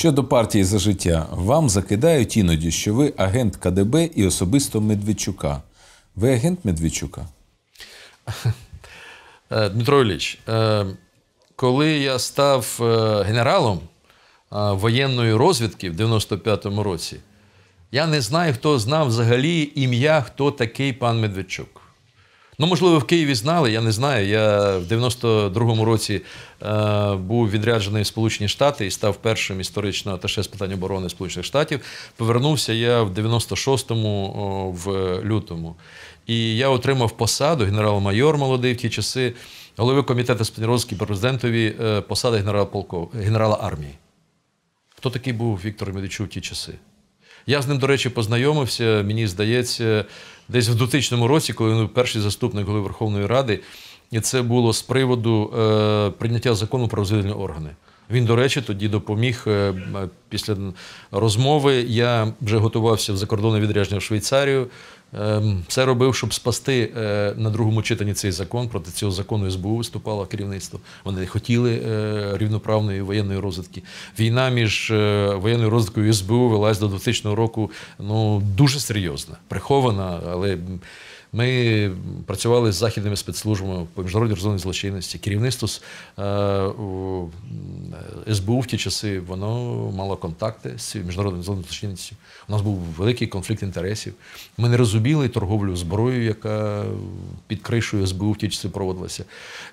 Щодо партії за життя, вам закидають іноді, що ви агент КДБ і особисто Медведчука. Ви агент Медведчука? Е, Дмитро Ілліч, е, коли я став е, генералом воєнної розвідки в 95-му році, я не знаю, хто знав взагалі ім'я, хто такий пан Медведчук. Ну, можливо, в Києві знали, я не знаю. Я в 92-му році е, був відряджений в Сполучені Штати і став першим історично аташе з питань оборони Сполучених Штатів. Повернувся я в 96-му, о, в лютому. І я отримав посаду генерал-майор молодий в ті часи, голови комітету з розвитки президентові е, посади генерала полков, генерала армії. Хто такий був Віктор Медичук в ті часи? Я з ним, до речі, познайомився, мені здається, десь в 2000 році, коли він був перший заступник голови Верховної Ради, і це було з приводу е, прийняття закону про розвідувальні органи. Він, до речі, тоді допоміг е, після розмови. Я вже готувався в закордонне відрядження в Швейцарію. Ем, все робив, щоб спасти е, на другому читанні цей закон. Проти цього закону СБУ виступало керівництво. Вони не хотіли е, рівноправної воєнної розвитки. Війна між е, воєнною розвиткою і СБУ велась до 2000 року. Ну дуже серйозна, прихована, але. Ми працювали з західними спецслужбами по міжнародній розумній злочинності. Керівництво з е, СБУ в ті часи воно мало контакти з міжнародною злочинністю. У нас був великий конфлікт інтересів. Ми не розуміли зрозуміли торговлю зброєю, яка під кришою СБУ в тічці проводилася.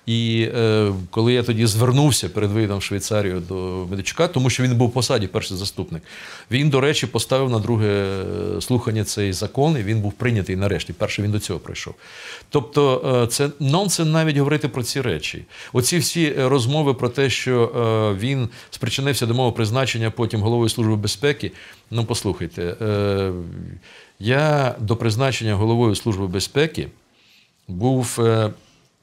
І е, коли я тоді звернувся перед виїдом в Швейцарію до Медичука, тому що він був в посаді перший заступник, він, до речі, поставив на друге е, слухання цей закон, і він був прийнятий нарешті. Перше він до цього прийшов. Тобто, е, це Нонсен навіть говорити про ці речі. Оці всі е, розмови про те, що е, він спричинився до мого призначення потім головою служби безпеки. Ну, послухайте, е, я до призначення головою Служби безпеки був е,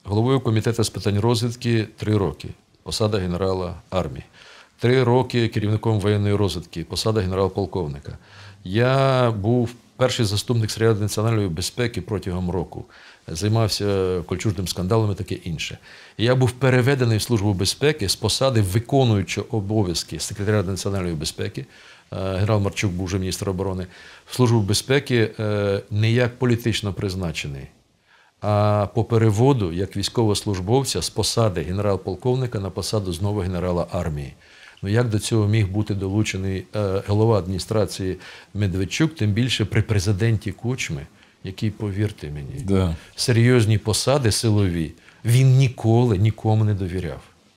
головою комітету з питань розвідки три роки, посада генерала армії, три роки керівником воєнної розвідки, посада генерал-полковника. Я був перший заступник з Ради національної безпеки протягом року займався кольчужним скандалом і таке інше. я був переведений в службу безпеки з посади виконуючого обов'язки секретаря національної безпеки. Е, генерал Марчук був вже міністр оборони в службу безпеки е, не як політично призначений, а по переводу як військовослужбовця з посади генерал-полковника на посаду знову генерала армії. Ну як до цього міг бути долучений е, голова адміністрації Медведчук, тим більше при президенті Кучми, який, повірте мені, да. серйозні посади силові він ніколи нікому не довіряв.